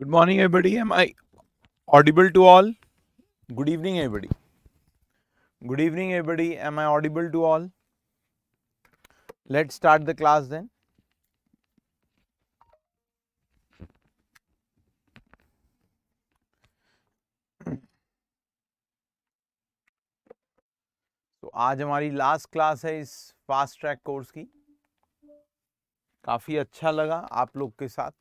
Good morning everybody am I audible to all good evening everybody good evening everybody am I audible to all let start the class then तो आज हमारी last class है इस fast track course की काफी अच्छा लगा आप लोग के साथ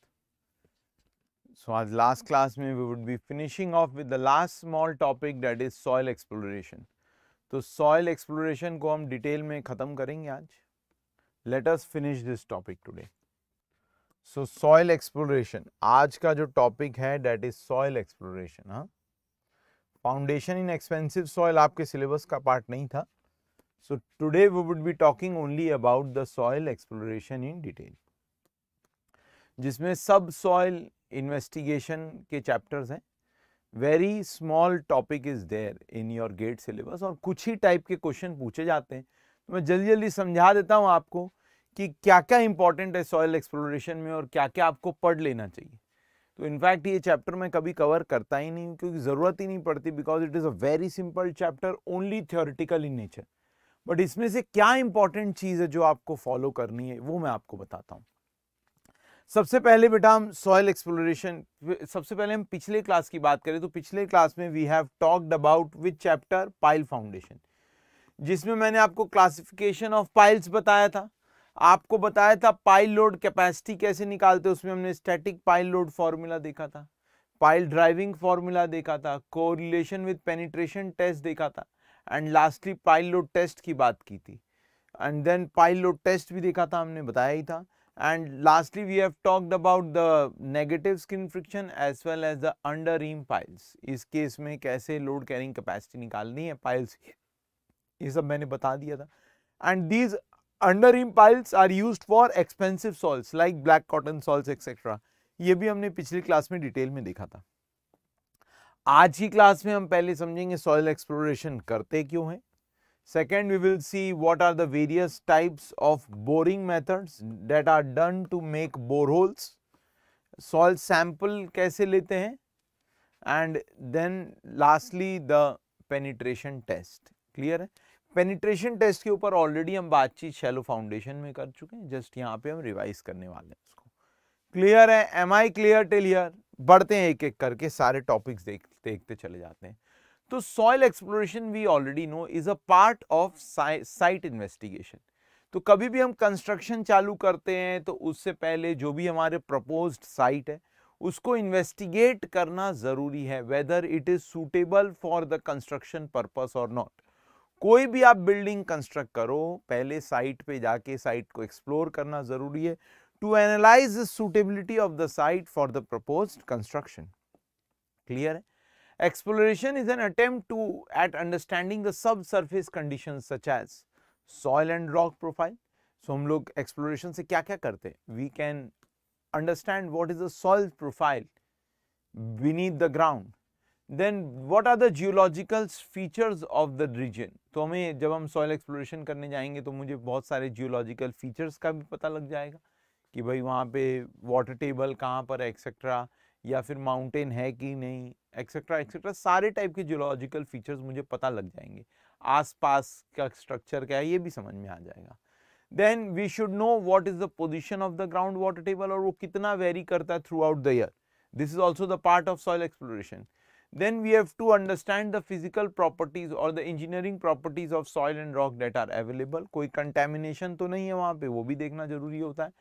So, our last class mein we would be finishing off with the last small topic that is soil exploration. तो soil exploration ko hum detail mein khatam karenge aaj Let us finish this topic today. So, soil exploration aaj ka jo topic hai that is soil exploration हाँ foundation in expensive soil aapke syllabus ka part nahi tha So today we would be talking only about the soil exploration in detail. जिसमें सब soil investigation के chapters हैं very small topic is there in your GATE syllabus और कुछ ही type के question पूछे जाते हैं तो मैं जल्दी जल्दी समझा देता हूँ आपको कि क्या क्या इंपॉर्टेंट है सॉयल एक्सप्लोरेशन में और क्या क्या आपको पढ़ लेना चाहिए तो इनफैक्ट ये चैप्टर मैं कभी कवर करता ही नहीं क्योंकि ज़रूरत ही नहीं पड़ती because it is a very simple chapter only theoretical in nature but इसमें से क्या इंपॉर्टेंट चीज़ है जो आपको फॉलो करनी है वो मैं आपको बताता हूँ सबसे पहले बेटा हम सॉयल एक्सप्लोरेशन सबसे पहले हम पिछले क्लास की बात करें तो पिछले क्लास में we have talked about with chapter pile foundation जिसमें मैंने आपको क्लासिफिकेशन ऑफ पाइल्स बताया था आपको बताया था पाइल लोड कैपेसिटी कैसे निकालते उसमें हमने स्टैटिक पाइल लोड फॉर्मूला देखा था पाइल ड्राइविंग फॉर्मूला देखा था कोरिलेशन विद पेनिट्रेशन टेस्ट देखा था and lastly pile load test की बात की थी and then pile load test भी देखा था हमने बताया ही था And lastly, we have talked about the negative skin friction as well as the under rim piles. is case mein kaise load carrying capacity nikalni hai piles ye sab maine bata diya tha And these under rim piles are used for expensive salts like black cotton salts etc. ye bhi humne pichli class mein detail mein dekha tha aaj ki class mein hum pehle samjhenge soil exploration karte क्यों हैं Second, we will see what are the various types of boring methods that are done to make boreholes. Soil sample kaise lete hain and then lastly the penetration test. Clear है? Penetration test के ऊपर already हम बातचीत shallow foundation में कर चुके हैं just यहाँ पे हम रिवाइज करने वाले हैं उसको क्लियर है एम आई क्लियर टेल बढ़ते हैं एक एक करके सारे टॉपिक्स देख देखते चले जाते हैं तो soil exploration we already know is a part of site investigation तो कभी भी हम कंस्ट्रक्शन चालू करते हैं तो उससे पहले जो भी हमारे प्रपोज्ड साइट है उसको इन्वेस्टिगेट करना ज़रूरी है whether it is suitable for the construction purpose और नॉट कोई भी आप बिल्डिंग कंस्ट्रक्ट करो पहले साइट पे जाके साइट को एक्सप्लोर करना ज़रूरी है to analyse suitability of the site for the proposed construction clear है Exploration is an attempt to at understanding the subsurface conditions such as soil and rock profile. So hum log exploration se kya kya karte We can understand what is the soil profile beneath the ground. Then what are the geological features of the region? to हमें jab hum soil exploration karne jayenge to mujhe bahut sare geological features ka bhi pata lag jayega ki bhai wahan pe water table kahan par etc या फिर mountain है कि नहीं etcetera etcetera सारे type के geological features मुझे पता लग जाएंगे आसपास का स्ट्रक्चर क्या है ये भी समझ में आ जाएगा then we should know what is the position of the ground water table और वो कितना वेरी करता है throughout the year this is also the part of soil exploration then we have to understand the physical properties और the engineering properties of soil and rock that are available कोई contamination तो नहीं है वहाँ पे वो भी देखना जरूरी होता है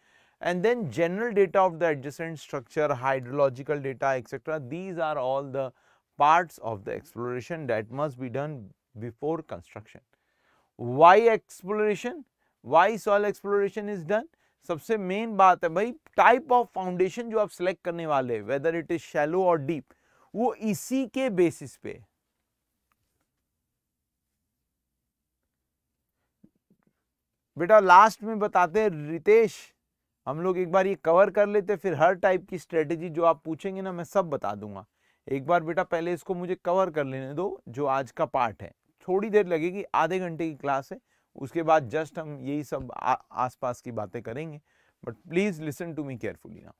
and then general data of the adjacent structure, hydrological data etc. These are all the parts of the exploration that must be done before construction. Why exploration? Why soil exploration is done? सबसे main बात है भाई type of foundation जो आप select करने वाले whether it is shallow और deep वो इसी के बेसिस पे बेटा लास्ट में बताते हैं रितेश हम लोग एक बार ये कवर कर लेते फिर हर टाइप की स्ट्रेटेजी जो आप पूछेंगे ना मैं सब बता दूंगा एक बार बेटा पहले इसको मुझे कवर कर लेने दो जो आज का पार्ट है थोड़ी देर लगेगी आधे घंटे की क्लास है उसके बाद जस्ट हम यही सब आसपास की बातें करेंगे but please listen to me carefully ना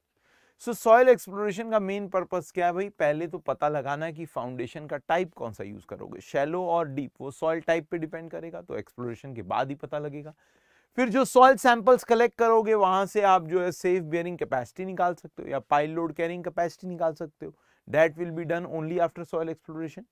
सो सॉयल एक्सप्लोरेशन का मेन पर्पज क्या है भाई पहले तो पता लगाना है कि फाउंडेशन का टाइप कौन सा यूज़ करोगे शेलो और डीप वो सॉयल टाइप पे डिपेंड करेगा तो एक्सप्लोरेशन के बाद ही पता लगेगा फिर जो सॉइल सैंपल्स कलेक्ट करोगे वहां से आप जो है सेफ बियरिंग कैपेसिटी निकाल सकते हो या पाइल लोड कैरिंग कैपेसिटी निकाल सकते हो that will be done only after soil exploration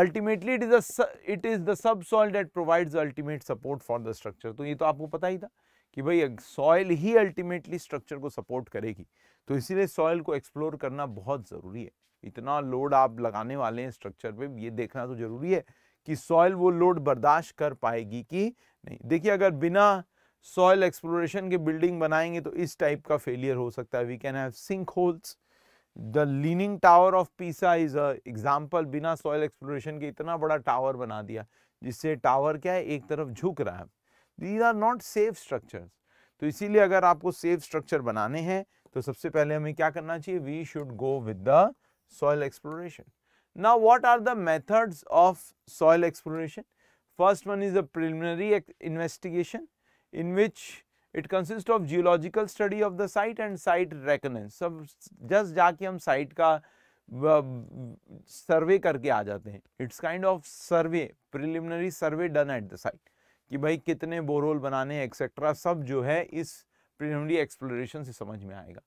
ultimately it is it is the subsoil that provides ultimate support for the structure तो ये तो आपको पता ही था कि भाई सॉइल ही अल्टीमेटली स्ट्रक्चर को सपोर्ट करेगी तो इसीलिए सॉइल को एक्सप्लोर करना बहुत ज़रूरी है इतना लोड आप लगाने वाले हैं स्ट्रक्चर पे ये देखना तो ज़रूरी है कि सॉइल वो लोड बर्दाश्त कर पाएगी कि नहीं देखिए अगर बिना सॉइल एक्सप्लोरेशन के बिल्डिंग बनाएंगे तो इस टाइप का फेलियर हो सकता है we can have sink holes the leaning tower of Pisa is a example बिना सॉइल एक्सप्लोरेशन के इतना बड़ा टावर बना दिया जिससे टावर क्या है एक तरफ झुक रहा है these are not safe structure तो इसीलिए अगर आपको सेफ स्ट्रक्चर बनाने हैं तो सबसे पहले हमें क्या करना चाहिए we should go with the soil exploration Now, what are the methods of soil exploration? First one is a preliminary investigation in which it consists of geological study of the site and site reconnaissance. So, just ja ke hum site ka survey करके आ जाते हैं it's kind of survey preliminary survey done at the site कि भाई कितने बोरोल बनाने etcetera सब जो है इस प्रिलिमिनरी एक्सप्लोरेशन से समझ में आएगा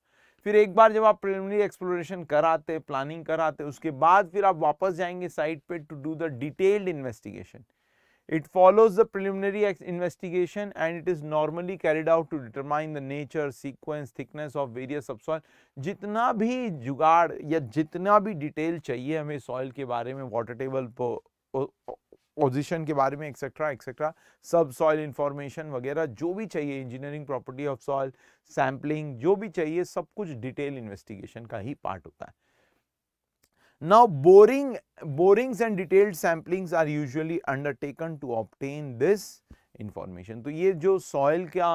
फिर एक बार जब आप प्रिलिमिनरी एक्सप्लोरेशन कराते प्लानिंग कराते उसके बाद फिर आप वापस जाएंगे साइट पे to do the detailed investigation it follows the preliminary investigation and it is normally carried out to determine the nature sequence thickness of various of soil जितना भी जुगाड़ या जितना भी डिटेल चाहिए हमें सॉइल के बारे में वाटर टेबल पोजिशन के बारे में एक्सेट्रा एक्सेट्रा सब सॉइल इन्फॉर्मेशन वगैरह जो भी चाहिए engineering property of soil sampling जो भी चाहिए सब कुछ डिटेल इन्वेस्टिगेशन का ही पार्ट होता है now boring borings and detailed samplings are usually undertaken to obtain this information तो ये जो सॉइल का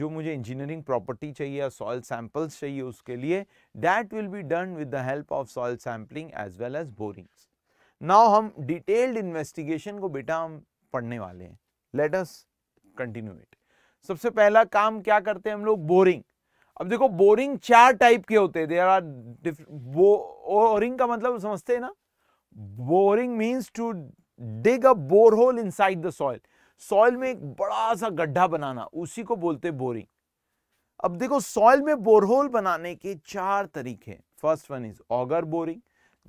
जो मुझे इंजीनियरिंग प्रॉपर्टी चाहिए सॉइल सैंपल्स चाहिए उसके लिए that will be done with the help of soil sampling as well as borings now हम डिटेल्ड इन्वेस्टिगेशन को बेटा हम पढ़ने वाले हैं लेट अस कंटिन्यू इट सबसे पहला काम क्या करते हैं हम लोग बोरिंग अब देखो बोरिंग चार टाइप के होते हैं देर आर बोरिंग का मतलब समझते हैं ना boring means to dig a bore hole inside the soil soil में एक बड़ा सा गड्ढा बनाना उसी को बोलते बोरिंग अब देखो सॉइल में बोरहोल बनाने के चार तरीके first one is auger boring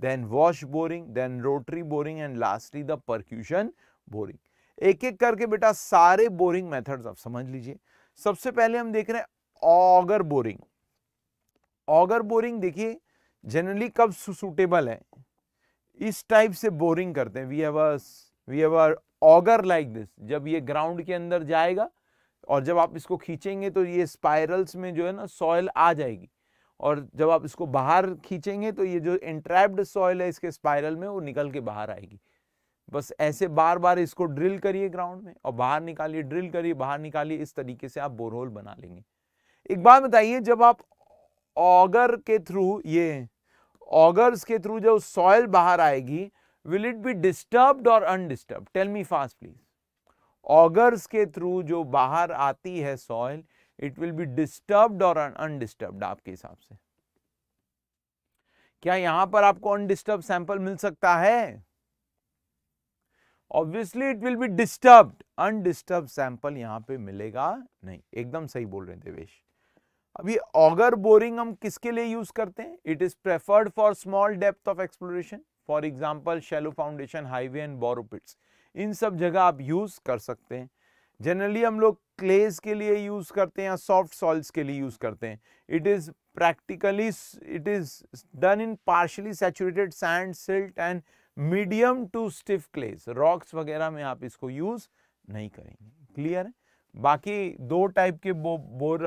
then wash boring, then rotary boring and lastly the percussion boring. एक एक करके बेटा सारे बोरिंग मेथड्स आप समझ लीजिए सबसे पहले हम देख रहे हैं ऑगर बोरिंग ऑगर बोरिंग देखिए जनरली कब सुटेबल है इस टाइप से बोरिंग करते हैं we have we have auger like this जब ये ग्राउंड के अंदर जाएगा और जब आप इसको खींचेंगे तो ये स्पाइरल्स में जो है ना सॉयल आ जाएगी और जब आप इसको बाहर खींचेंगे तो ये जो इंट्रैप्ड सॉइल है इसके स्पाइरल में वो निकल के बाहर आएगी बस ऐसे बार बार इसको ड्रिल करिए ग्राउंड में और बाहर निकालिए ड्रिल करिए बाहर निकालिए इस तरीके से आप बोरहोल बना लेंगे एक बात बताइए जब आप ऑगर के थ्रू ये ऑगर्स के थ्रू जब सॉइल बाहर आएगी विल इट बी डिस्टर्ब्ड और undisturbed tell me fast please augers के थ्रू जो बाहर आती है soil it will be disturbed और अनडिस्टर्ब्ड आपके हिसाब से क्या यहां पर आपको अनडिस्टर्ब सैंपल मिल सकता है obviously it will be disturb undisturb sample यहां पे मिलेगा नहीं एकदम सही बोल रहे हैं देवेश अब ये ऑगर बोरिंग हम किसके लिए यूज करते हैं it is preferred for small depth of exploration for example shallow foundation highway and borrow pits इन सब जगह आप यूज कर सकते हैं जनरली हम लोग क्लेज के लिए यूज़ करते हैं या सॉफ्ट सॉल्स के लिए यूज़ करते हैं it is practically it is done in partially saturated sand silt and medium to stiff clays rocks वगैरह में आप इसको यूज़ नहीं करेंगे क्लियर है बाकी दो टाइप के बो बोर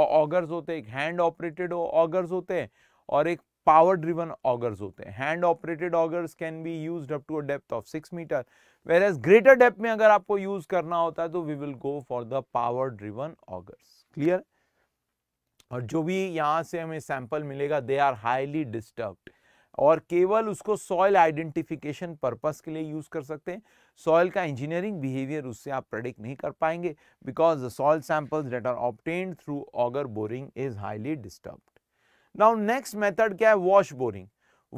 ऑगर्स होते हैं एक हैंड ऑपरेटेड ऑगर्स होते हैं और एक पावर ड्रिवन ऑगर्स होते हैं hand operated augers can be use up to a depth of six metre whereas greater depth में अगर आपको यूज करना होता है तो we will go for the power driven augers clear और जो भी यहाँ से हमें सैंपल मिलेगा दे आर हाईली डिस्टर्ब्ड और केवल उसको सॉयल आइडेंटिफिकेशन पर्पस के लिए यूज़ कर सकते हैं सॉयल का इंजीनियरिंग बिहेवियर उससे आप प्रेडिक्ट नहीं कर पाएंगे because the soil samples that are obtained through auger boring is highly disturbed now next method क्या है वॉश बोरिंग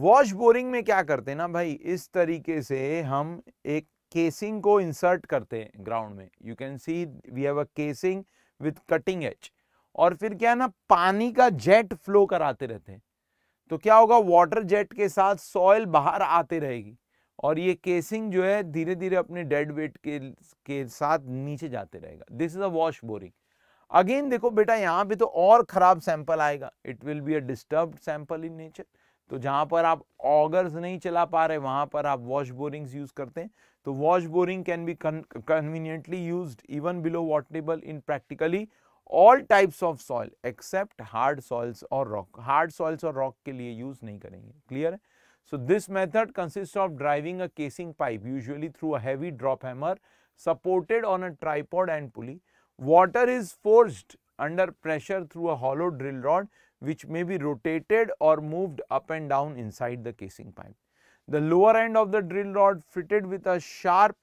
वॉश बोरिंग में क्या करते हैं ना भाई इस तरीके से हम एक केसिंग को इंसर्ट करते हैं ग्राउंड में you can see we have a casing with cutting edge और फिर क्या है ना पानी का जेट फ्लो कराते रहते हैं तो क्या होगा वाटर जेट के साथ सॉयल बाहर आते रहेगी और ये केसिंग जो है धीरे धीरे अपने डेड वेट के के साथ नीचे जाते रहेगा this is a wash boring again देखो बेटा यहाँ पे तो और खराब सैंपल आएगा it will be a disturb sample in nature तो जहाँ पर आप ऑगर्स नहीं चला पा रहे वहाँ पर आप वॉश बोरिंग्स यूज करते हैं तो wash boring can be conveniently use even below water table in practically all types of soil except hard soils और रॉक हार्ड सॉइल्स और रॉक के लिए यूज नहीं करेंगे क्लियर है so this method consist of driving a casing pipe usually through a heavy drop hammer supported on a tripod and pulley Water is forced under pressure through a hollow drill rod which may be rotated or moved up and down inside the casing pipe. The lower end of the drill rod fitted with a sharp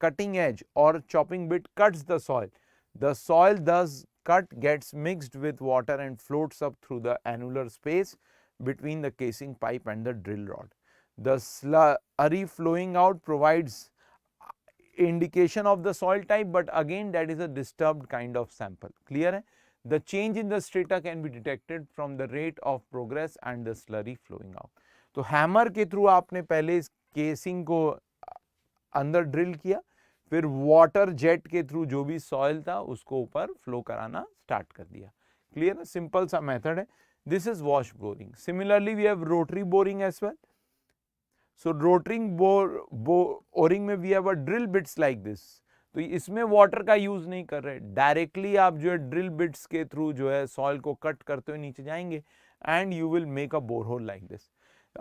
cutting edge or chopping bit cuts the soil. The soil thus cut gets mixed with water and floats up through the annular space between the casing pipe and the drill rod. The slurry flowing out provides indication of the soil type but again that is a disturbed kind of sample clear hai? the change in the strata can be detected from the rate of progress and the slurry flowing out तो hammer ke through aapne pehle is casing ko andar drill kiya फिर water jet के through जो भी soil था उसको ऊपर flow कराना start कर दिया क्लियर है सिंपल सा मेथड है this is wash boring similarly we have rotary boring as well so rotary bore boring में we have a drill bits like this तो इसमें वाटर का यूज़ नहीं कर रहे डायरेक्टली आप जो है ड्रिल बिट्स के थ्रू जो है सॉइल को कट करते हुए नीचे जाएंगे and you will make a bore hole like this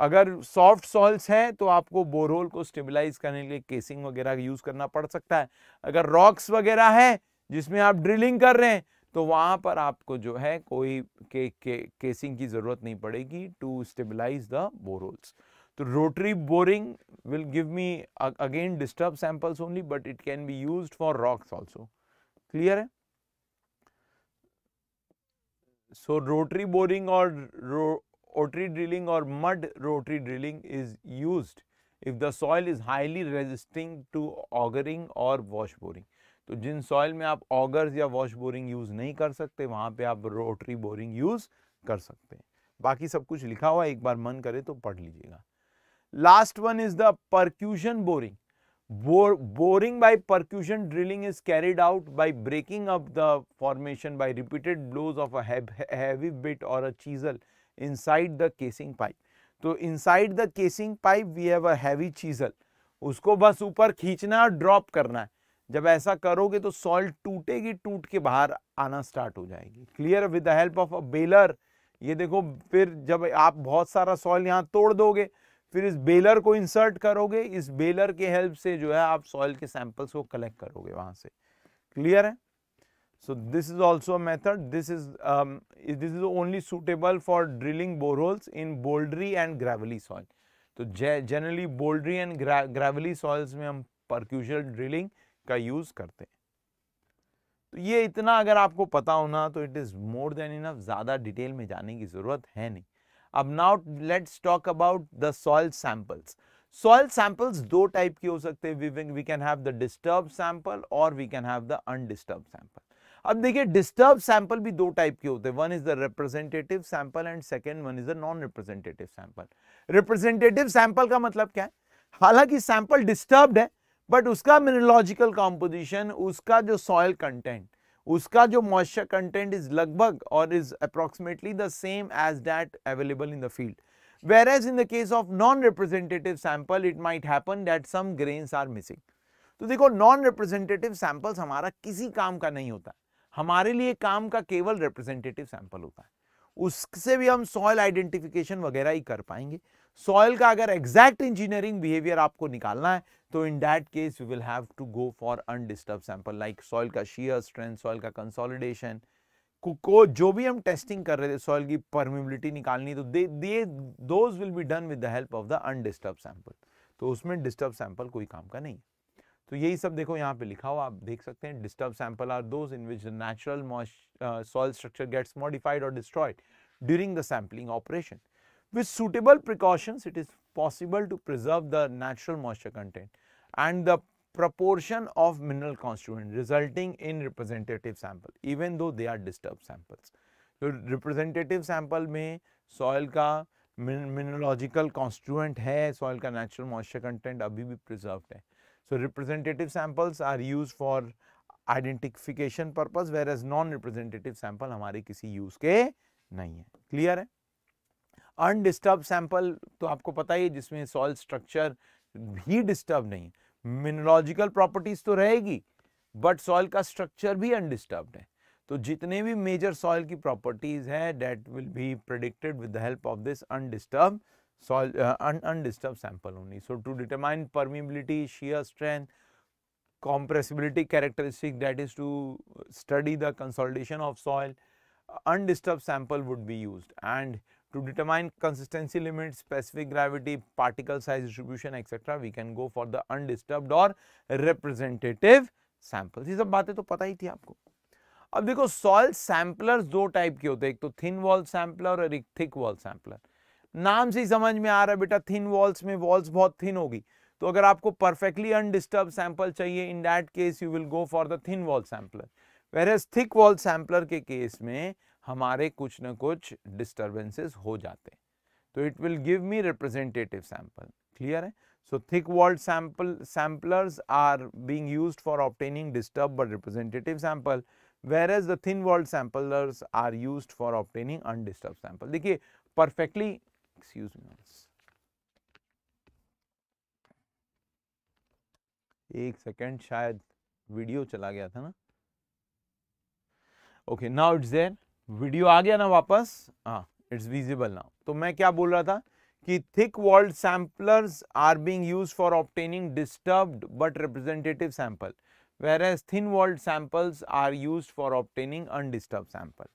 अगर सॉफ्ट सॉइल्स हैं तो आपको बोर होल को स्टेबलाइज करने के लिए केसिंग वगैरह यूज़ करना पड़ सकता है अगर रॉक्स वगैरह है जिसमें आप ड्रिलिंग कर रहे हैं तो वहां पर आपको जो है कोई के, के, केसिंग की ज़रूरत नहीं पड़ेगी to stabilise the bore holes तो rotary boring will give me again disturb samples only but it can be use for rocks also clear है सो रोटरी बोरिंग और रोटरी ड्रिलिंग और mud rotary drilling is use if the soil is highly resisting to augering और wash boring तो जिन soil में आप auger या wash boring use नहीं कर सकते वहां पर आप रोटरी बोरिंग यूज कर सकते हैं बाकी सब कुछ लिखा हुआ एक बार मन करे तो पढ़ लीजिएगा last one is the percussion boring boring by percussion drilling is carried out by breaking up the formation by repeated blows of heavy bit और a chisel inside the casing pipe तो inside the casing pipe we have a heavy chisel उसको बस ऊपर खींचना और drop करना है जब ऐसा करोगे तो सॉल्ट टूटेगी टूट के बाहर आना स्टार्ट हो जाएगी clear with the help of a bailer ये देखो फिर जब आप बहुत सारा सॉइल यहाँ तोड़ दोगे फिर इस बेलर को इंसर्ट करोगे इस बेलर के हेल्प से जो है आप सॉइल के सैंपल्स को कलेक्ट करोगे वहां से क्लियर है so this is also method this is this is only suitable for drilling boreholes in bouldery and gravelly soil तो generally bouldery and gravelly soils में हम परक्यूजल ड्रिलिंग का यूज करते हैं तो ये इतना अगर आपको पता होना तो it is more than enough ज्यादा डिटेल में जाने की जरूरत है नहीं अब now let's talk about the soil samples soil samples दो टाइप के हो सकते हैं we can have the disturb sample और we can have the undisturb sample अब देखिए डिस्टर्ब सैंपल भी दो टाइप के होते हैं one is the representative sample and second one is the non representative sample representative sample का मतलब क्या है हालांकि सैंपल डिस्टर्ब्ड है बट उसका मिनरोलॉजिकल कॉम्पोजिशन उसका जो सॉयल कंटेंट उसका जो मॉइस्चर कंटेंट इज लगभग और is approximately the same as that available in the field whereas in the case of non representative sample it might happen that some grains are missing तो देखो non representative samples हमारा किसी काम का नहीं होता हमारे लिए काम का केवल रिप्रेजेंटेटिव सैंपल होता है उससे भी हम सॉयल आइडेंटिफिकेशन वगैरह ही कर पाएंगे सॉयल का अगर एग्जैक्ट इंजीनियरिंग बिहेवियर आपको निकालना है तो in that case we will have to go for undisturb sample like soil का शीयर स्ट्रेंथ सॉइल का कंसोलिडेशन को जो भी हम टेस्टिंग कर रहे थे सॉइल की परमिबिलिटी निकालनी तो they those will be done with the help of the undisturb sample तो उसमें डिस्टर्ब सैंपल कोई काम का नहीं तो यही सब देखो यहाँ पे लिखा हुआ आप देख सकते हैं disturb sample are those in which the natural soil structure gets modified और destroyed during the sampling operation With suitable precautions it is possible to preserve the natural moisture content and the proportion of mineral constituent resulting in representative sample even though they are disturbed samples. तो representative sample में soil का mineralogical constituent है soil का natural moisture content अभी भी preserved है so representative samples are use for identification purpose whereas non representative sample हमारे किसी यूज के नहीं है क्लियर है अनडिस्टर्ब सैंपल तो आपको पता ही है जिसमें सॉइल स्ट्रक्चर भी डिस्टर्ब नहीं है मिनरोलॉजिकल प्रॉपर्टीज तो रहेगी बट सॉइल का स्ट्रक्चर भी अनडिस्टर्ब है तो जितने भी मेजर सॉइल की प्रॉपर्टीज है that will be predicted with the help of this undisturbed soil undisturbed sample only so to determine permeability shear strength compressibility characteristic that is to study the consolidation of soil undisturbed sample would be use and To determine consistency limit, specific gravity, particle size distribution, etc., we can go for the undisturbed or representative samples. ये सब बातें तो पता ही थी आपको अब देखो soil samplers दो टाइप के होते हैं एक तो थिन वॉल सैम्पलर और एक थिक वॉल सैम्पलर नाम से ही समझ में आ रहा है बेटा थिन वॉल्स में वॉल्स बहुत थिन होगी तो अगर आपको परफेक्टली अनडिस्टर्ब सैंपल चाहिए in that case you will go for the thin wall sampler whereas thick wall sampler के केस में हमारे कुछ ना कुछ डिस्टर्बेंसेस हो जाते हैं तो it will give me representative sample clear है so thick walled sample samplers are being used for obtaining disturbed but representative sample as the thin walled samplers are use for obtaining undisturbed sample देखिए perfectly excuse me एक second शायद video चला गया था ना okay now it's there video आ गया ना वापस हाँ इट्स विजिबल ना तो मैं क्या बोल रहा था कि thick walled samplers are being use for obtaining disturbed but representative sample whereas thin walled samples are use for obtaining undisturbed sample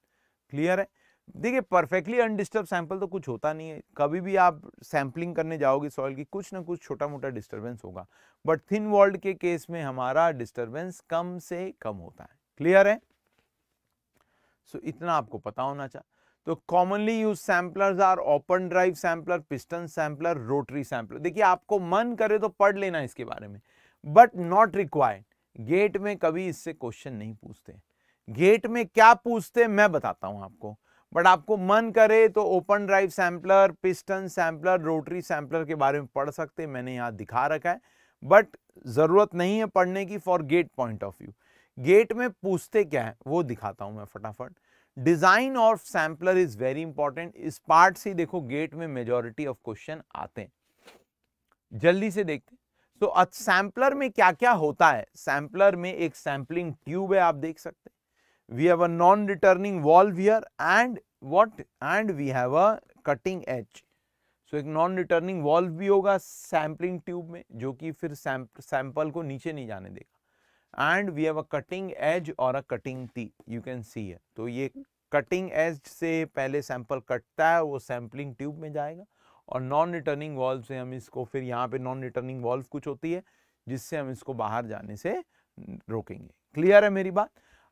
clear है देखिए परफेक्टली अनडिस्टर्ब सैंपल तो कुछ होता नहीं है कभी भी आप सैंपलिंग करने जाओगे सॉइल की कुछ ना कुछ छोटा मोटा डिस्टर्बेंस होगा बट थिन वॉल्ड के केस में हमारा डिस्टर्बेंस कम से कम होता है क्लियर है सो so, इतना आपको पता होना चाहिए तो commonly use samplers are open drive sampler piston sampler rotary sampler देखिए आपको मन करे तो पढ़ लेना इसके बारे में बट नॉट रिक्वायर्ड गेट में कभी इससे क्वेश्चन नहीं पूछते गेट में क्या पूछते मैं बताता हूं आपको बट आपको मन करे तो open drive sampler piston sampler rotary sampler के बारे में पढ़ सकते मैंने यहां दिखा रखा है बट ज़रूरत नहीं है पढ़ने की for GATE point of view GATE में पूछते क्या है वो दिखाता हूं मैं फटाफट design of sampler is very important इस पार्ट से देखो गेट में मेजोरिटी ऑफ क्वेश्चन आते हैं जल्दी से देखते तो सैंपलर में क्या क्या होता है सैंपलर में एक सैंपलिंग ट्यूब है आप देख सकते we have a non returning valve here and what and we have a cutting edge so एक नॉन रिटर्निंग वॉल्व भी होगा सैंपलिंग ट्यूब में जो कि फिर सैंपल को नीचे नहीं जाने देगा and we have a cutting edge और a cutting T you can see है तो ये कटिंग एज से पहले सैंपल कटता है वो सैम्पलिंग ट्यूब में जाएगा और नॉन रिटर्निंग वॉल्व से हम इसको फिर यहाँ पे नॉन रिटर्निंग वॉल्व कुछ होती है जिससे हम इसको बाहर जाने से रोकेंगे क्लियर है मेरी बात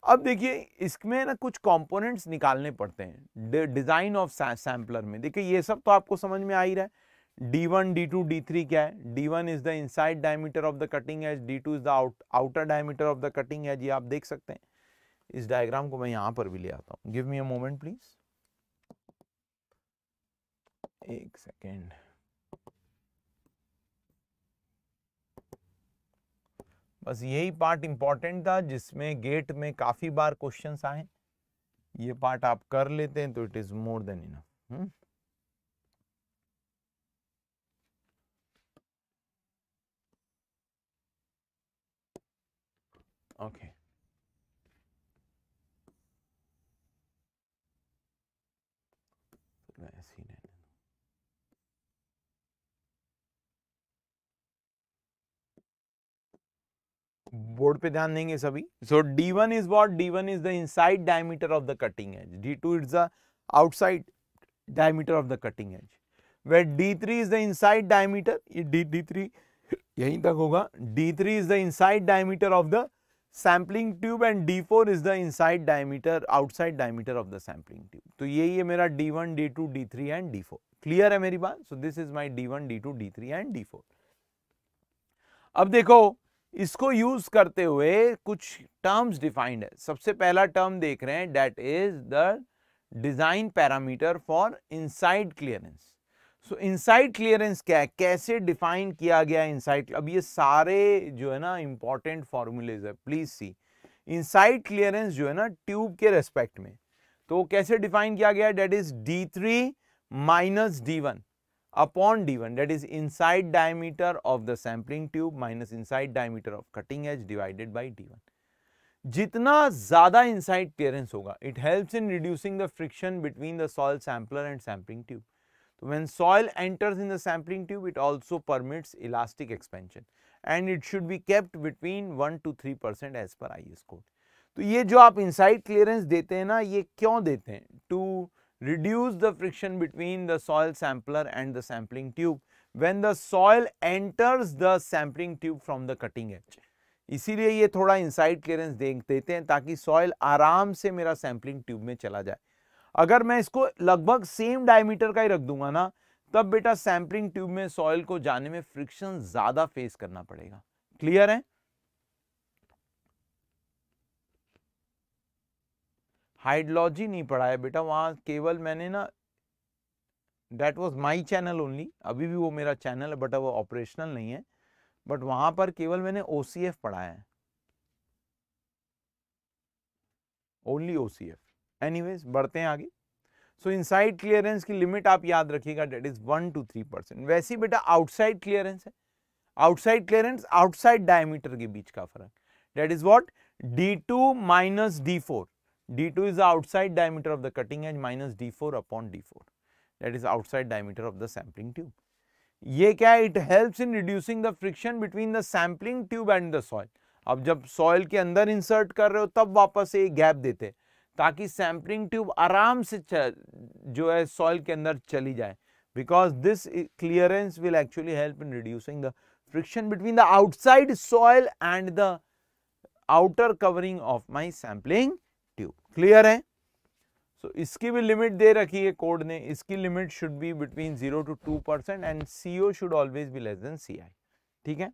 अब देखिए इसमें ना कुछ कंपोनेंट्स निकालने पड़ते हैं डिजाइन ऑफ सैम्पलर में देखिए ये सब तो आपको समझ में आ ही रहा है D1, D2, D3 क्या है D1 is the inside diameter of the cutting edge D2 is the outer diameter of the cutting edge ये आप देख सकते हैं इस डायग्राम को मैं यहां पर भी ले आता हूं give me a moment please एक सेकेंड बस यही पार्ट इंपॉर्टेंट था जिसमें गेट में काफ़ी बार क्वेश्चन आए ये पार्ट आप कर लेते हैं तो it is more than enough Okay. Board पे ध्यान देंगे सभी so D one is what D one is the inside diameter of the cutting edge D two is the outside diameter of the cutting edge way D three is the inside diameter D three यहीं तक होगा D three is the inside diameter of the sampling tube and D four is the inside diameter outside diameter of the sampling tube तो यही है मेरा D one D two D three and D four clear है मेरी बात so this is my D one D two D three and D four अब देखो इसको यूज करते हुए कुछ टर्म्स डिफाइंड है सबसे पहला टर्म देख रहे हैं that is the design parameter for inside clearance so inside clearance क्या है कैसे डिफाइन किया गया इनसाइड अब ये सारे जो है ना इंपॉर्टेंट फॉर्मूलेज है प्लीज सी इनसाइड क्लियरेंस जो है ना ट्यूब के रेस्पेक्ट में तो कैसे डिफाइन किया गया that is D three minus D one upon D one that is inside diameter of the sampling tube minus inside diameter of cutting edge divided by D one जितना ज़्यादा inside clearance होगा it helps in reducing the friction between the soil sampler and sampling tube So तो when soil enters in the sampling tube, it also permits elastic expansion and it should be kept between 1 to 3 percent as per IS e code. तो ये जो आप inside clearance देते हैं ना ये क्यों देते हैं to reduce the friction between the soil sampler and the sampling tube when the soil enters the sampling tube from the cutting edge इसीलिए ये थोड़ा इनसाइड क्लियरेंस देते हैं ताकि सॉयल आराम से मेरा सैम्पलिंग ट्यूब में चला जाए अगर मैं इसको लगभग सेम डायमीटर का ही रख दूंगा ना तब बेटा सैम्पलिंग ट्यूब में सॉइल को जाने में फ्रिक्शन ज्यादा फेस करना पड़ेगा क्लियर है हाइड्रोलॉजी नहीं पढ़ा है बेटा वहां केवल मैंने ना that was my channel only अभी भी वो मेरा चैनल है बट वो ऑपरेशनल नहीं है बट वहां पर केवल मैंने ओसीएफ पढ़ाया है ओनली ओसीएफ एनीवेज बढ़ते हैं आगे सो इनसाइड क्लियरेंस की लिमिट आप याद रखिएगा that is one two three percent वैसे बेटा आउटसाइड क्लियरेंस है आउटसाइड क्लियरेंस आउटसाइड डायमीटर के बीच का फर्क that is what D two minus D four D two is outside diameter of the cutting edge minus D four upon D four that is outside diameter of the sampling tube ये क्या है it help in reducing the friction between the sampling tube and the soil अब जब soil के अंदर insert कर रहे हो तब वापस ये गैप देते हैं ताकि सैम्पलिंग ट्यूब आराम से जो है सॉइल के अंदर चली जाए because this clearance will actually help in reducing the friction between the outside soil and the outer covering of my sampling tube clear है सो so, इसकी भी लिमिट दे रखी है कोड ने इसकी limit should be between zero to two percent and CO should always be less than C I ठीक है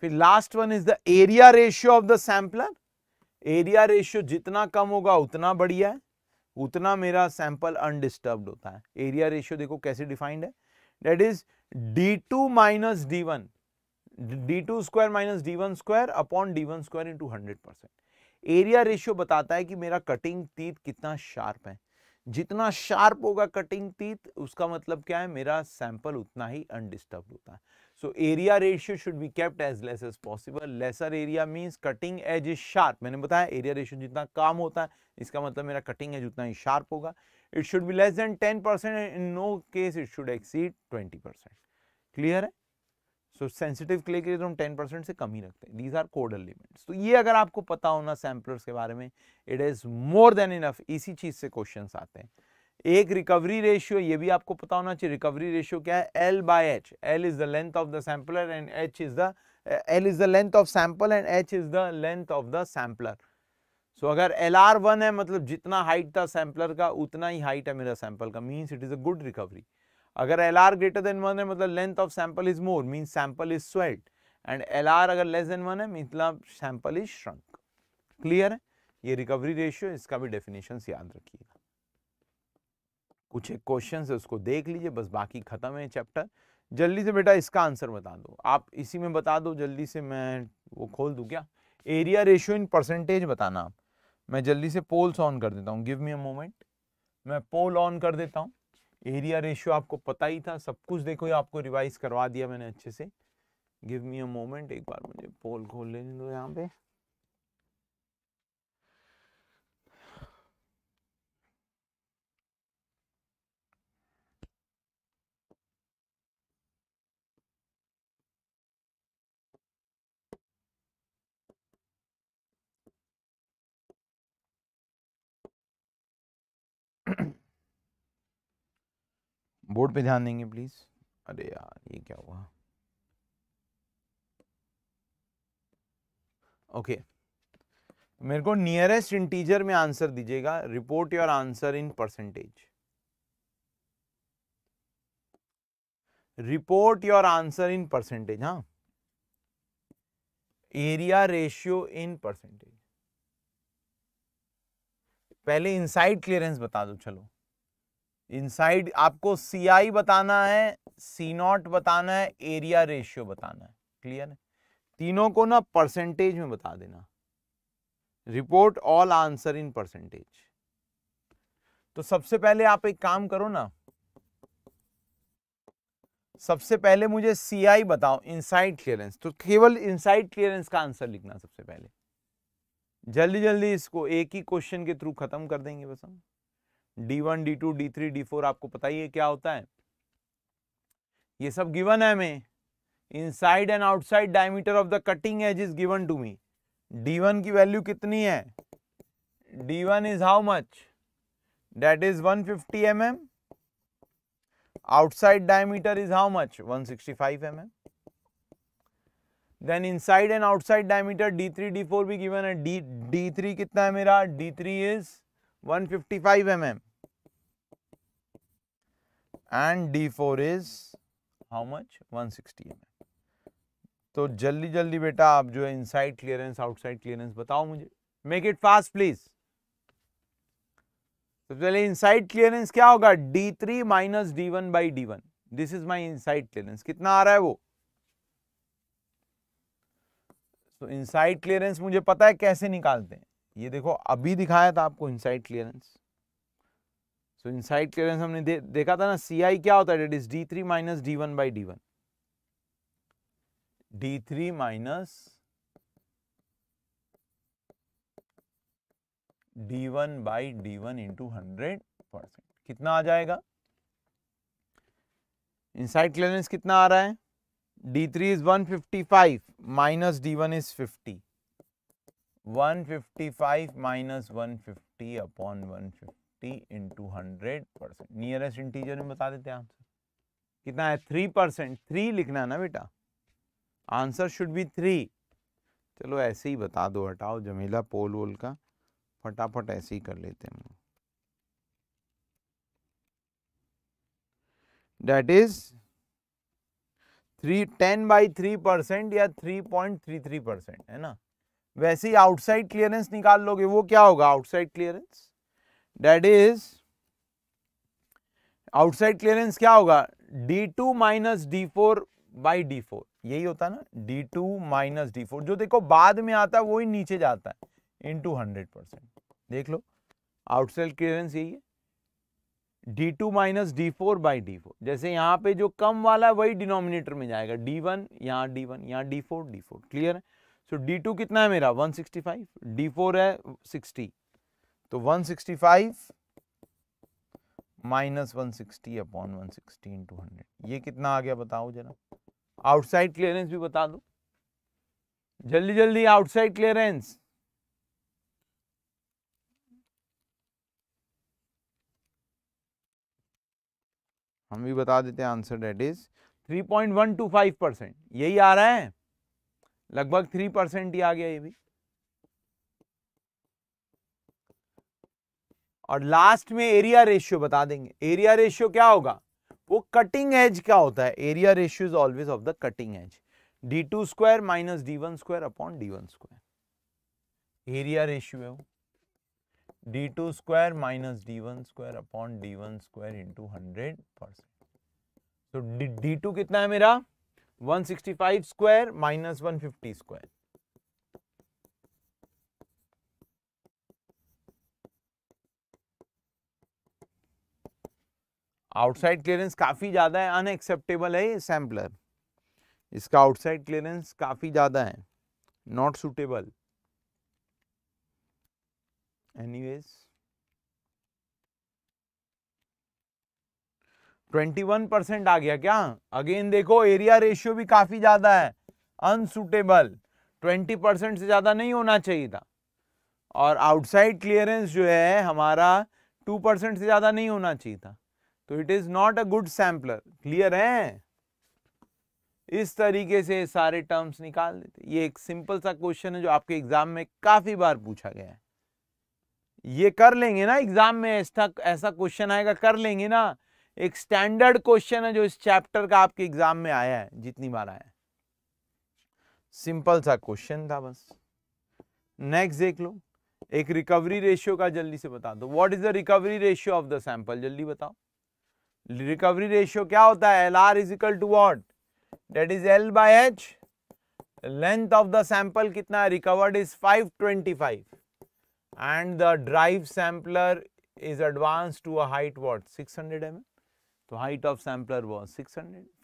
फिर last one is the area ratio of the sampler area ratio जितना कम होगा उतना बढ़िया है उतना मेरा सैंपल अनडिस्टर्ब होता है एरिया रेशियो देखो कैसे डिफाइंड है that is D two minus D one D two square minus D one square upon D one square into hundred percent area ratio बताता है कि मेरा कटिंग तीत कितना शार्प है जितना शार्प होगा कटिंग तीत उसका मतलब क्या है मेरा सैंपल उतना ही अनडिस्टर्ब होता है So area ratio should be kept as less as possible. Lesser area means cutting edge is sharp. maine bataya area ratio jitna kam hota hai iska matlab mera cutting edge utna hi sharp hoga It should be less than 10% and in no case it should exceed 20%. Clear hai so sensitive clay ke liye hum 10% se kam hi rakhte ही रखते हैं these are codal limits तो ये अगर आपको पता होना samplers के बारे में it is more than enough इसी चीज़ से क्वेश्चन आते एक रिकवरी रेशियो ये भी आपको पता होना चाहिए रिकवरी रेशियो क्या है L by H L is the length of the sampler and H is the L is the length of sample and H is the length of the sampler so अगर L are one है मतलब जितना height था sampler का उतना ही height है मेरा sample का means it is a good recovery अगर L R greater than one है मतलब length of sample is more means sample is swelled and L R अगर लेस देन वन है मतलब सैंपल इज श्रंक क्लियर है ये recovery ratio इसका भी डेफिनेशन याद रखिएगा कुछ एक क्वेश्चन है उसको देख लीजिए बस बाकी ख़त्म है चैप्टर जल्दी से बेटा इसका आंसर बता दो आप इसी में बता दो जल्दी से मैं वो खोल दूँ क्या एरिया रेशियो इन परसेंटेज बताना आप मैं जल्दी से पोल्स ऑन कर देता हूँ गिव मी अ मोमेंट मैं पोल ऑन कर देता हूँ एरिया रेशियो आपको पता ही था सब कुछ देखो ये आपको रिवाइज करवा दिया मैंने अच्छे से गिव मी अ मोमेंट एक बार मुझे पोल खोल लेने दो यहाँ पे बोर्ड पे ध्यान देंगे प्लीज़ अरे यार ये क्या हुआ ओके okay. मेरे को नियरेस्ट इंटीजर में आंसर दीजिएगा report your answer in percentage report your answer in percentage हाँ एरिया रेशियो इन परसेंटेज पहले इनसाइड क्लियरेंस बता दो चलो इनसाइड आपको सीआई बताना है सी नॉट बताना है एरिया रेशियो बताना है क्लियर है तीनों को ना परसेंटेज में बता देना report all answer in percentage तो सबसे पहले आप एक काम करो ना सबसे पहले मुझे सीआई बताओ इनसाइड क्लियरेंस तो केवल इनसाइड क्लियरेंस का आंसर लिखना सबसे पहले जल्दी जल्दी इसको एक ही क्वेश्चन के थ्रू खत्म कर देंगे बस हम D one D two D three D four आपको पता ही है क्या होता है ये सब गिवन है हमें inside and outside diameter of the cutting edge is given to me D one की वैल्यू कितनी है D one is how much that is one fifty M M outside diameter is how much one sixty five M M then inside and outside diameter D three D four भी given है D three कितना है मेरा D three is one fifty five M M and D four is how much 160 mm. तो जल्दी जल्दी बेटा आप जो है इनसाइड क्लियरेंस आउटसाइड क्लियरेंस बताओ मुझे मेक इट फास्ट प्लीज पहले इनसाइड क्लियरेंस क्या होगा D three minus D one by D one this is my inside clearance कितना आ रहा है वो तो इनसाइड क्लियरेंस मुझे पता है कैसे निकालते हैं ये देखो अभी दिखाया था आपको इनसाइड क्लियरेंस तो इनसाइड क्लियरेंस हमने दे, देखा था ना सी आई क्या होता है is D three minus D one by D one D three minus D one by D one into hundred percent कितना आ जाएगा इनसाइड क्लियरेंस कितना आ रहा है D three is one fifty five minus D one is fifty one fifty five minus one fifty upon one fifty fifty into hundred percent nearest integer में बता देते हैं आंसर कितना है थ्री परसेंट थ्री लिखना ना बेटा आंसर शुड बी थ्री चलो ऐसे ही बता दो हटाओ जमीला पोल वोल का फटाफट ऐसे ही कर लेते हैं that is three ten by three percent या three point three three percent है ना वैसे ही आउटसाइड क्लियरेंस निकाल लोगे वो क्या होगा outside clearance that is outside clearance क्या होगा D two minus D four by D four यही होता ना d2 to minus D four जो देखो बाद में आता है वही नीचे जाता है इन टू हंड्रेड परसेंट देख लो आउटसाइड क्लियरेंस यही है D two minus D four by D four जैसे यहाँ पे जो कम वाला है वही डिनोमिनेटर में जाएगा डी वन यहाँ डी वन यहाँ D four D four clear है सो डी टू कितना है मेरा one sixty five D four है सिक्सटी तो 165 minus one sixty upon one sixty to hundred ये कितना आ गया बताओ जरा आउटसाइड क्लियरेंस भी बता दो जल्दी जल्दी आउटसाइड क्लियरेंस हम भी बता देते हैं आंसर डेट इज 3.125 परसेंट यही आ रहा है लगभग 3 परसेंट ही आ गया ये भी और लास्ट में एरिया रेशियो बता देंगे एरिया रेशियो क्या होगा वो कटिंग एज क्या होता है area ratio is always of the cutting edge D two square minus D one square upon D one square area ratio है वो D two square minus D one square upon D one square into hundred percent तो D two कितना है मेरा one sixty five square minus one fifty square outside clearance काफ़ी ज़्यादा है unacceptable है ये सैम्पलर इसका आउटसाइड क्लियरेंस काफ़ी ज़्यादा है नॉट सुटेबल एनीवेज 21 परसेंट आ गया क्या अगेन देखो एरिया रेशियो भी काफ़ी ज़्यादा है अनसुटेबल 20 परसेंट से ज़्यादा नहीं होना चाहिए था और आउटसाइड क्लियरेंस जो है हमारा 2 परसेंट से ज़्यादा नहीं होना चाहिए था तो it is not a good sampler clear है इस तरीके से सारे टर्म्स निकाल देते ये एक सिंपल सा क्वेश्चन है जो आपके एग्जाम में काफी बार पूछा गया है ये कर लेंगे ना एग्जाम में ऐसा ऐसा क्वेश्चन आएगा कर लेंगे ना एक स्टैंडर्ड क्वेश्चन है जो इस चैप्टर का आपके एग्जाम में आया है जितनी बार आया है सिंपल सा क्वेश्चन था बस नेक्स्ट देख लो एक रिकवरी रेशियो का जल्दी से बता दो what is the recovery ratio of the sample जल्दी बताओ रिकवरी रेशियो क्या होता है L R is equal to what that is L by H length of the sample कितना recovered is 525 and the drive sampler is advance to at what six hundred M तो height of sampler was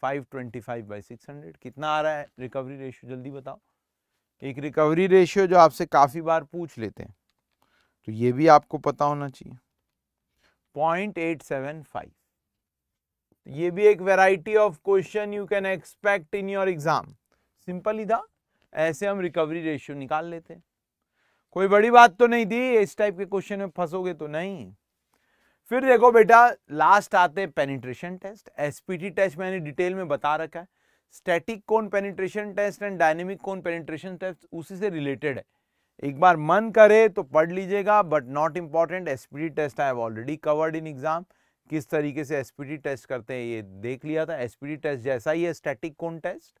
five by six hundred कितना आ रहा है recovery ratio जल्दी बताओ एक recovery ratio जो आपसे काफ़ी बार पूछ लेते हैं तो ये भी आपको पता होना चाहिए पॉइंट एट सेवन फाइव तो ये भी एक variety of question you can expect in your exam simple ही था ऐसे हम रिकवरी रेशियो निकाल लेते हैं कोई बड़ी बात तो नहीं थी इस टाइप के क्वेश्चन में फंसोगे तो नहीं फिर देखो बेटा लास्ट आते हैं पेनिट्रेशन टेस्ट एसपीटी टेस्ट मैंने डिटेल में बता रखा है static cone penetration test and dynamic cone penetration test उसी से रिलेटेड है एक बार मन करे तो पढ़ लीजिएगा but not important SPT test I have already covered in exam किस तरीके से एसपीडी टेस्ट करते हैं ये देख लिया था एसपीडी टेस्ट जैसा ही है स्टैटिक कोन टेस्ट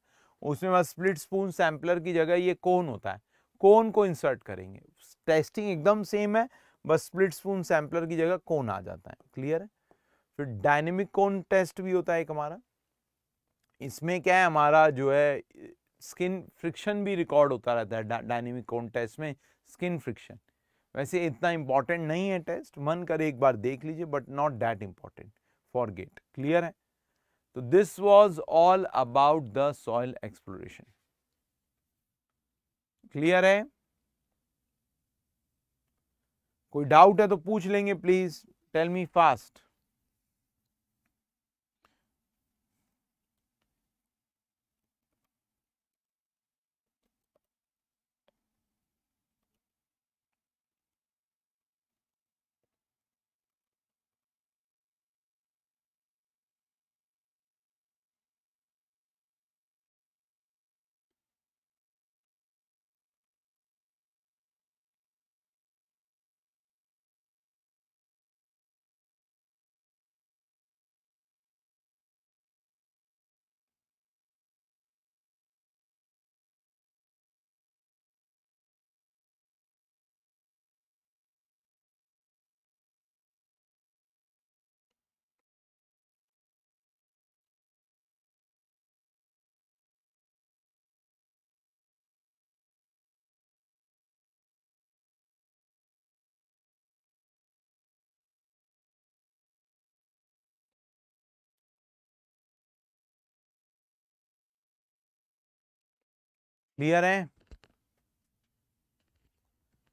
उसमें बस स्प्लिट स्पून सैम्पलर की जगह ये कोन होता है कोन को इंसर्ट करेंगे टेस्टिंग एकदम सेम है बस स्प्लिट स्पून सैम्पलर की जगह कोन आ जाता है क्लियर है फिर डायनेमिक कोन टेस्ट भी होता है एक हमारा इसमें क्या है हमारा जो है स्किन फ्रिक्शन भी रिकॉर्ड होता रहता है डायनेमिक कोन टेस्ट में स्किन फ्रिक्शन वैसे इतना इंपॉर्टेंट नहीं है टेस्ट मन करे एक बार देख लीजिए but not that important for GATE clear है तो this was all about the soil exploration clear है कोई डाउट है तो पूछ लेंगे please tell me fast clear है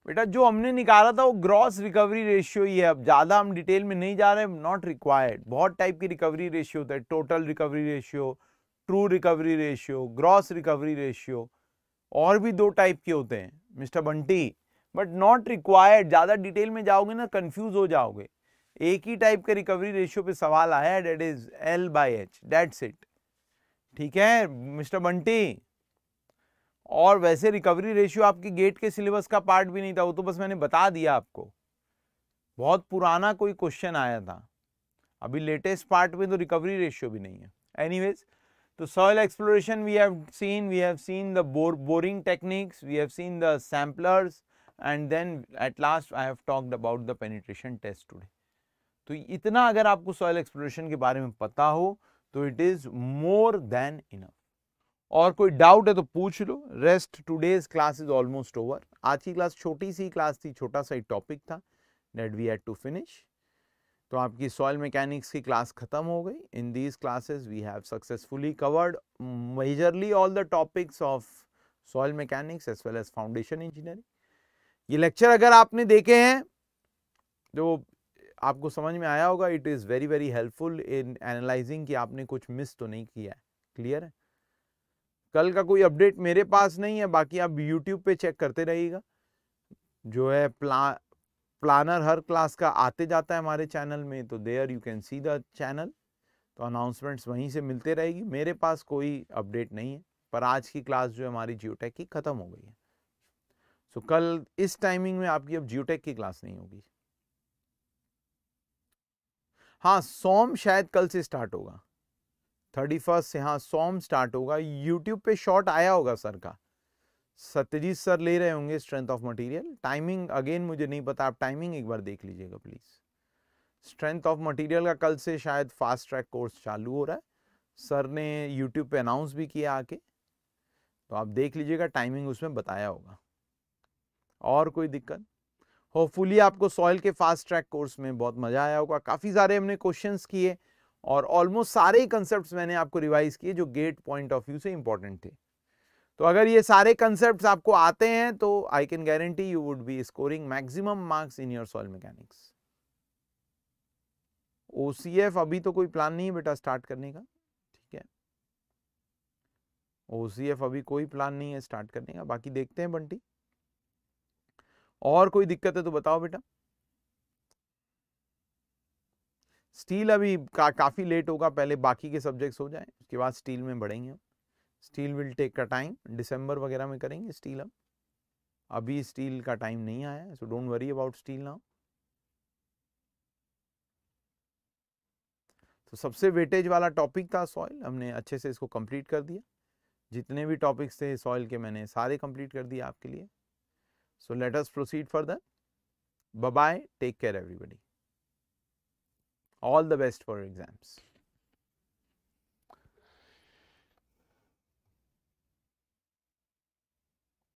बेटा जो हमने निकाला था वो ग्रॉस रिकवरी रेशियो ही है अब ज़्यादा हम डिटेल में नहीं जा रहे नॉट रिक्वायर्ड बहुत टाइप की रिकवरी रेशियो होता है total recovery ratio true recovery ratio gross recovery ratio और भी दो टाइप के होते हैं mister Bunty but not required ज़्यादा डिटेल में जाओगे ना कन्फ्यूज हो जाओगे एक ही टाइप के रिकवरी रेशियो पे सवाल आया that is L by H that's it ठीक है मिस्टर बंटी और वैसे रिकवरी रेशियो आपके गेट के सिलेबस का पार्ट भी नहीं था वो तो बस मैंने बता दिया आपको बहुत पुराना कोई क्वेश्चन आया था अभी लेटेस्ट पार्ट में तो रिकवरी रेशियो भी नहीं है एनीवेज तो soil exploration we have seen we have seen the boring techniques we have seen the samplers and then at last I have talked about the penetration test today तो इतना अगर आपको soil exploration के बारे में पता हो तो it is more than enough और कोई डाउट है तो पूछ लो rest today's class is almost over आज की क्लास छोटी सी क्लास थी छोटा सा ही टॉपिक था that we had to finish तो आपकी सॉइल मैकेनिक्स की क्लास ख़त्म हो गई in these classes we have successfully covered majorly all the topics of soil mechanics as well as foundation engineering ये लेक्चर अगर आपने देखे हैं जो तो आपको समझ में आया होगा it is very very helpful in analysing कि आपने कुछ मिस तो नहीं किया है क्लियर है कल का कोई अपडेट मेरे पास नहीं है बाकी आप यूट्यूब पे चेक करते रहिएगा जो है प्ला प्लानर हर क्लास का आते जाता है हमारे चैनल में तो there you can see the channel तो अनाउंसमेंट्स वहीं से मिलते रहेगी मेरे पास कोई अपडेट नहीं है पर आज की क्लास जो है हमारी जियोटेक की ख़त्म हो गई है सो so, कल इस टाइमिंग में आपकी अब जियोटेक की क्लास नहीं होगी हाँ सोम शायद कल से स्टार्ट होगा थर्टी फर्स्ट से हाँ सॉम स्टार्ट होगा यूट्यूब पे शॉर्ट आया होगा सर का सत्यजीत सर ले रहे होंगे strength of material timing again मुझे नहीं पता आप टाइमिंग एक बार देख लीजिएगा प्लीज़ स्ट्रेंथ ऑफ मटेरियल का कल से शायद फास्ट ट्रैक कोर्स चालू हो रहा है सर ने यूट्यूब पे अनाउंस भी किया आके तो आप देख लीजिएगा टाइमिंग उसमें बताया होगा और कोई दिक्कत होपफुली आपको सॉइल के फास्ट ट्रैक कोर्स में बहुत मज़ा आया होगा काफ़ी सारे हमने क्वेश्चन किए और ऑलमोस्ट सारे ही कंसेप्ट मैंने आपको रिवाइज किए जो गेट पॉइंट ऑफ व्यू से इंपॉर्टेंट थे तो अगर ये सारे कंसेप्ट आपको आते हैं तो I can guarantee you would be scoring maximum marks in your soil mechanics OCF अभी तो कोई प्लान नहीं है बेटा स्टार्ट करने का ठीक है ओसीएफ अभी कोई प्लान नहीं है स्टार्ट करने का बाकी देखते हैं बंटी और कोई दिक्कत है तो बताओ बेटा स्टील अभी का, काफ़ी लेट होगा पहले बाकी के सब्जेक्ट्स हो जाए उसके बाद स्टील में बढ़ेंगे हम स्टील विल टेक का टाइम दिसंबर वगैरह में करेंगे स्टील हम अभी स्टील का टाइम नहीं आया so don't worry about steel now तो सबसे वेटेज वाला टॉपिक था सॉइल हमने अच्छे से इसको कंप्लीट कर दिया जितने भी टॉपिक्स थे सॉइल के मैंने सारे कंप्लीट कर दिए आपके लिए so let us proceed further bye take care everybody all the best for your exams.